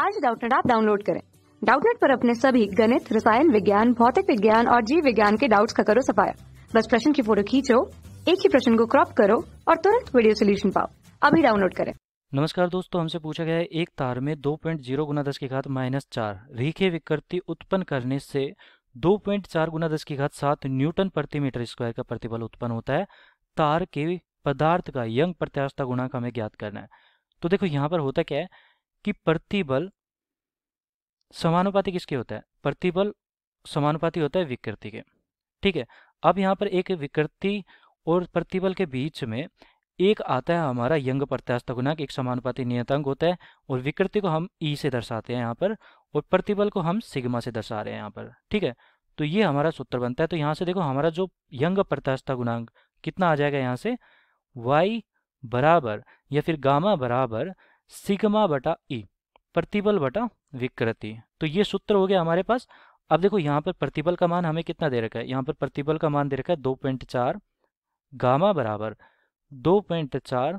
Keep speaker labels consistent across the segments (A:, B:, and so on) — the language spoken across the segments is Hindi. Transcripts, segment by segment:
A: आज डाउटनेट आप डाउनलोड करें डाउटनेट पर अपने सभी गणित रसायन विज्ञान भौतिक विज्ञान और जीव विज्ञान के डाउट्स का करो सफाया बस प्रश्न की फोटो खींचो एक ही प्रश्न को क्रॉप करो और तुरंत वीडियो सोल्यूशन पाओ अभी डाउनलोड करें
B: नमस्कार दोस्तों हमसे पूछा गया है एक तार में दो पॉइंट जीरो गुना दस की घात माइनस चार रीखे विकृति उत्पन्न करने से दो पॉइंट चार गुना दस की घात सात न्यूटन प्रति मीटर स्क्वायर का प्रतिबल उत्पन्न होता है तार के पदार्थ का यंग प्रत्यास्था गुणांक हमें ज्ञात करना है तो देखो यहाँ पर होता क्या है कि प्रतिबल समानुपाती किसके होता है प्रतिबल समानुपाती होता है विकृति के ठीक है अब यहाँ पर एक विकृति और प्रतिबल के बीच में एक आता है हमारा यंग गुणांक एक समानुपाती नियतांक होता है और विकृति को हम ई से दर्शाते हैं यहाँ पर और प्रतिबल को हम सिग्मा से दर्शा रहे हैं यहाँ पर ठीक है तो ये हमारा सूत्र बनता है तो यहाँ से देखो हमारा जो यंग प्रत्यास्थ गुणांक कितना आ जाएगा यहाँ से वाई बराबर या फिर गामा बराबर सिग्मा बटा ई e, प्रतिबल बटा विकृति तो ये सूत्र हो गया हमारे पास अब देखो यहाँ पर प्रतिबल का मान हमें कितना दे रखा है यहाँ पर प्रतिबल का मान दे रखा है दो पॉइंट चार गामा बराबर दो पॉइंट चार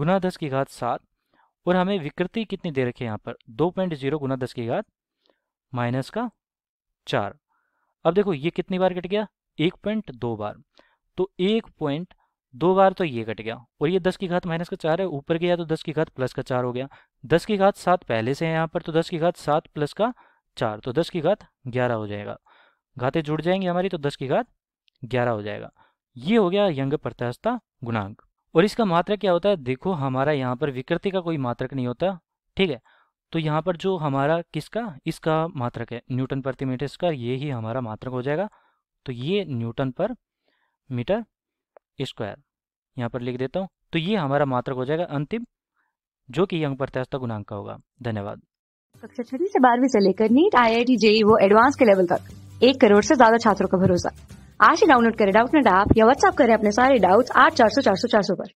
B: गुना दस की घात सात और हमें विकृति कितनी दे रखी है यहाँ पर दो पॉइंट जीरो गुना दस की घात माइनस का चार अब देखो ये कितनी बार कट गया एक पॉइंट दो बार तो एक पॉइंट दो बार तो ये कट गया और ये दस की घात माइनस का चार है ऊपर गया तो दस की घात प्लस का चार हो गया दस की घात सात पहले से है यहाँ पर तो दस की घात सात प्लस का चार तो दस की घात ग्यारह हो जाएगा घाते जुड़ जाएंगे हमारी तो दस की घात ग्यारह हो जाएगा ये हो गया यंग प्रत्यास्था गुणांक और इसका मात्रक क्या होता है देखो हमारा यहाँ पर विकृति का कोई मात्रक नहीं होता ठीक है तो यहाँ पर जो हमारा किसका इसका मात्रक है न्यूटन प्रति मीटर इसका ये ही हमारा मात्रक हो जाएगा तो ये न्यूटन पर मीटर स्क्वायर यहाँ पर लिख देता हूँ तो ये हमारा मात्रक हो जाएगा अंतिम जो कि यंग प्रत्यास्था गुणांक का होगा धन्यवाद
A: कक्षा छठी से बारहवीं से लेकर NEET I I T JEE वो एडवांस के लेवल तक एक करोड़ से ज्यादा छात्रों का भरोसा आज ही डाउनलोड करें डाउट नेट ऐप या व्हाट्सअप करें अपने सारे डाउट्स आठ चार सौ चार सौ चार सौ पर